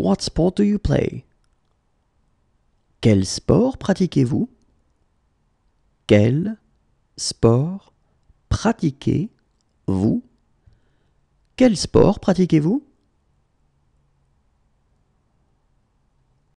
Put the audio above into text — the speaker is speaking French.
What sport do you play? Quel sport pratiquez-vous? Quel sport pratiquez-vous? Quel sport pratiquez-vous?